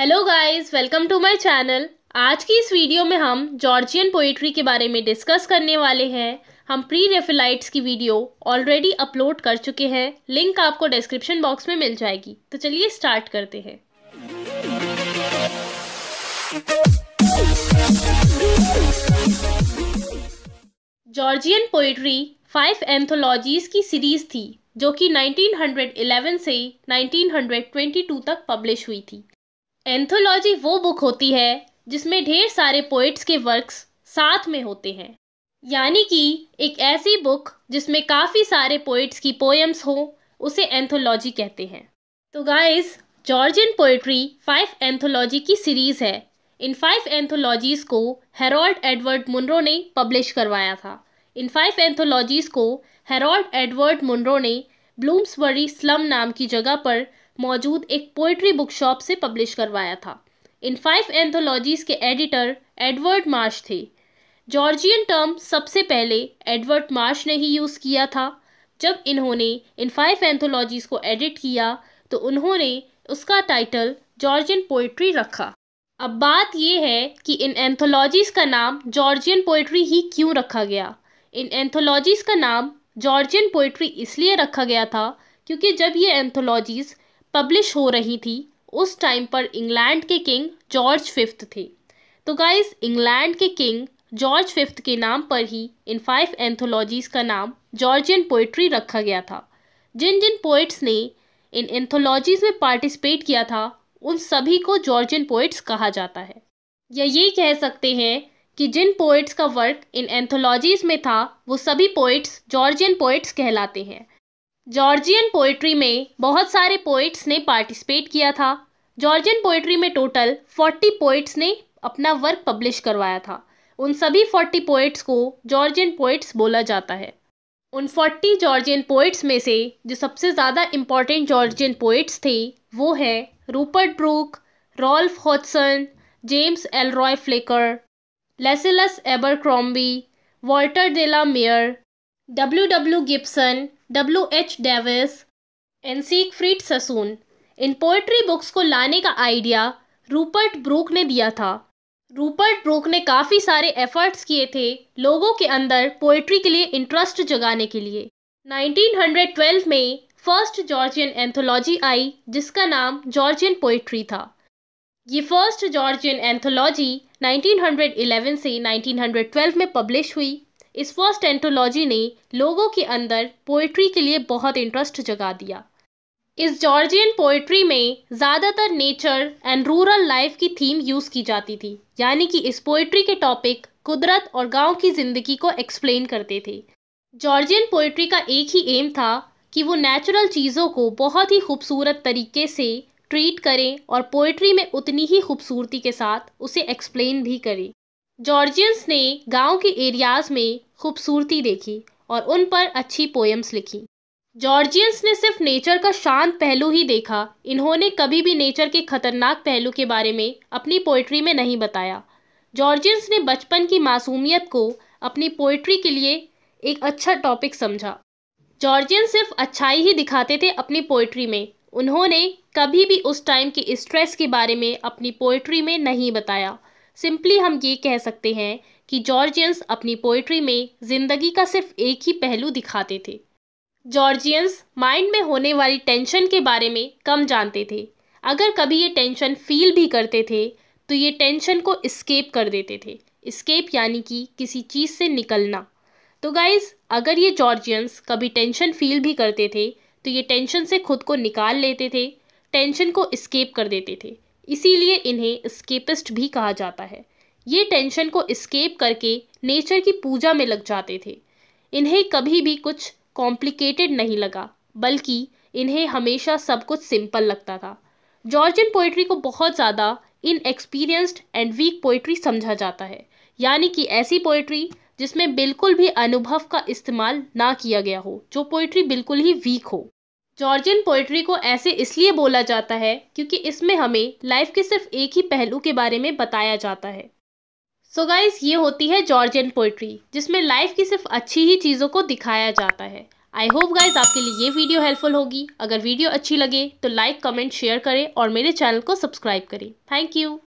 hello guys welcome to my channel आज की इस वीडियो में हम जॉर्जियन पोइट्री के बारे में डिस्कस करने वाले हैं हम प्री रेफिलाइट्स की वीडियो ऑलरेडी अपलोड कर चुके हैं लिंक आपको डिस्क्रिप्शन बॉक्स में मिल जाएगी तो चलिए स्टार्ट करते हैं जॉर्जियन पोइट्री फाइव एंथोलॉजीज की सीरीज थी जो कि 1911 से 1922 तक पब्लिश हुई थी एंथोलॉजी वो बुक होती है जिसमें ढेर सारे पोइट्स के वर्क्स साथ में होते हैं यानी कि एक ऐसी बुक जिसमें काफ़ी सारे पोइट्स की पोएम्स हो उसे एंथोलॉजी कहते हैं तो guys Georgian poetry five anthology की सीरीज़ है इन फाइव एंथोलॉजीज़ को हेरोल्ड एडवर्ड मुनरो ने पब्लिश करवाया था इन फाइव एंथोलॉजीज़ को हेरोल्ड एडवर्ड मुनरो ने ब्लूम्सबरी स्लम नाम की जगह पर मौजूद एक पोइट्री बुक शॉप से पब्लिश करवाया था इन फाइव एंथोलॉजीज के एडिटर एडवर्ड मार्श थे जॉर्जियन टर्म सबसे पहले एडवर्ड मार्श ने ही यूज़ किया था जब इन्होंने इन फाइव एंथोलॉजीज को एडिट किया तो उन्होंने उसका टाइटल जॉर्जियन पोइट्री रखा अब बात यह है कि इन एंथोलॉजीज़ का नाम जॉर्जियन पोइट्री ही क्यों रखा गया इन एंथोलॉजीज़ का नाम जॉर्जियन पोइट्री इसलिए रखा गया था क्योंकि जब ये एंथोलॉजीज़ पब्लिश हो रही थी उस टाइम पर इंग्लैंड के किंग जॉर्ज फिफ्थ थे तो गाइस इंग्लैंड के किंग जॉर्ज फिफ्थ के नाम पर ही इन फाइव एंथोलॉजीज़ का नाम जॉर्जियन पोइट्री रखा गया था जिन जिन पोइट्स ने इन एंथोलॉजीज़ में पार्टिसिपेट किया था उन सभी को जॉर्जियन पोइट्स कहा जाता है या ये कह सकते हैं कि जिन पोइट्स का वर्क इन एंथोलॉजीज़ में था वो सभी पोइट्स जॉर्जियन पोइट्स कहलाते हैं जॉर्जियन पोइट्री में बहुत सारे पोइट्स ने पार्टिसिपेट किया था जॉर्जियन पोइट्री में टोटल 40 पोइट्स ने अपना वर्क पब्लिश करवाया था उन सभी 40 पोइट्स को जॉर्जियन पोइट्स बोला जाता है उन 40 जॉर्जियन पोइट्स में से जो सबसे ज़्यादा इम्पॉर्टेंट जॉर्जियन पोइट्स थे वो है Rupert Brooke Ralph Hodgson James Elroy Flecker Lascelles Abercrombie Walter de la Mare W W Gibson W H Davies and Siegfried Sassoon इन पोइट्री बुक्स को लाने का आइडिया रूपर्ट ब्रूक ने दिया था रूपर्ट ब्रूक ने काफ़ी सारे एफर्ट्स किए थे लोगों के अंदर पोइट्री के लिए इंटरेस्ट जगाने के लिए 1912 में फर्स्ट जॉर्जियन एंथोलॉजी आई जिसका नाम जॉर्जियन पोइट्री था ये फर्स्ट जॉर्जियन एंथोलॉजी 1911 से 1912 में पब्लिश हुई इस फर्स्ट एंटोलॉजी ने लोगों के अंदर पोइट्री के लिए बहुत इंटरेस्ट जगा दिया इस जॉर्जियन पोइट्री में ज़्यादातर नेचर एंड रूरल लाइफ की थीम यूज़ की जाती थी यानी कि इस पोइट्री के टॉपिक कुदरत और गांव की ज़िंदगी को एक्सप्लेन करते थे जॉर्जियन पोइट्री का एक ही एम था कि वो नेचुरल चीज़ों को बहुत ही खूबसूरत तरीके से ट्रीट करें और पोइट्री में उतनी ही खूबसूरती के साथ उसे एक्सप्लेन भी करें जॉर्जियंस ने गांव के एरियाज में खूबसूरती देखी और उन पर अच्छी पोएम्स लिखी जॉर्जियंस ने सिर्फ नेचर का शांत पहलू ही देखा इन्होंने कभी भी नेचर के खतरनाक पहलू के बारे में अपनी पोइट्री में नहीं बताया जॉर्जियंस ने बचपन की मासूमियत को अपनी पोइट्री के लिए एक अच्छा टॉपिक समझा जॉर्जियन सिर्फ अच्छाई ही दिखाते थे अपनी पोइट्री में उन्होंने कभी भी उस टाइम के स्ट्रेस के बारे में अपनी पोइट्री में नहीं बताया सिंपली हम ये कह सकते हैं कि जॉर्जियंस अपनी पोइट्री में जिंदगी का सिर्फ एक ही पहलू दिखाते थे जॉर्जियंस माइंड में होने वाली टेंशन के बारे में कम जानते थे अगर कभी ये टेंशन फील भी करते थे तो ये टेंशन को इस्केप कर देते थे इस्केप यानी कि किसी चीज़ से निकलना तो गाइज अगर ये जॉर्जियंस कभी टेंशन फील भी करते थे तो ये टेंशन से खुद को निकाल लेते थे टेंशन को इस्केप कर देते थे इसीलिए इन्हें स्केपिस्ट भी कहा जाता है ये टेंशन को स्केप करके नेचर की पूजा में लग जाते थे इन्हें कभी भी कुछ कॉम्प्लिकेटेड नहीं लगा बल्कि इन्हें हमेशा सब कुछ सिंपल लगता था जॉर्जियन पोइट्री को बहुत ज़्यादा inexperienced and weak poetry समझा जाता है यानी कि ऐसी पोइट्री जिसमें बिल्कुल भी अनुभव का इस्तेमाल ना किया गया हो जो पोइट्री बिल्कुल ही वीक हो जॉर्जियन पोइट्री को ऐसे इसलिए बोला जाता है क्योंकि इसमें हमें लाइफ के सिर्फ एक ही पहलू के बारे में बताया जाता है सो so गाइस ये होती है जॉर्जियन पोइट्री जिसमें लाइफ की सिर्फ अच्छी ही चीज़ों को दिखाया जाता है आई होप गाइज आपके लिए ये वीडियो हेल्पफुल होगी अगर वीडियो अच्छी लगे तो लाइक कमेंट शेयर करें और मेरे चैनल को सब्सक्राइब करें थैंक यू